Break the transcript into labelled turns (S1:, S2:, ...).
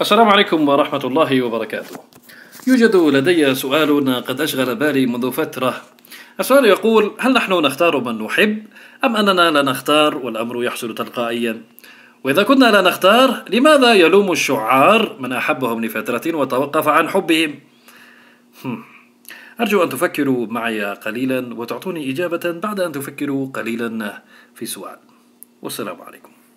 S1: السلام عليكم ورحمة الله وبركاته. يوجد لدي سؤال قد أشغل بالي منذ فترة. السؤال يقول: هل نحن نختار من نحب أم أننا لا نختار والأمر يحصل تلقائيا؟ وإذا كنا لا نختار، لماذا يلوم الشعار من أحبهم لفترة وتوقف عن حبهم؟ أرجو أن تفكروا معي قليلا وتعطوني إجابة بعد أن تفكروا قليلا في سؤال. والسلام عليكم.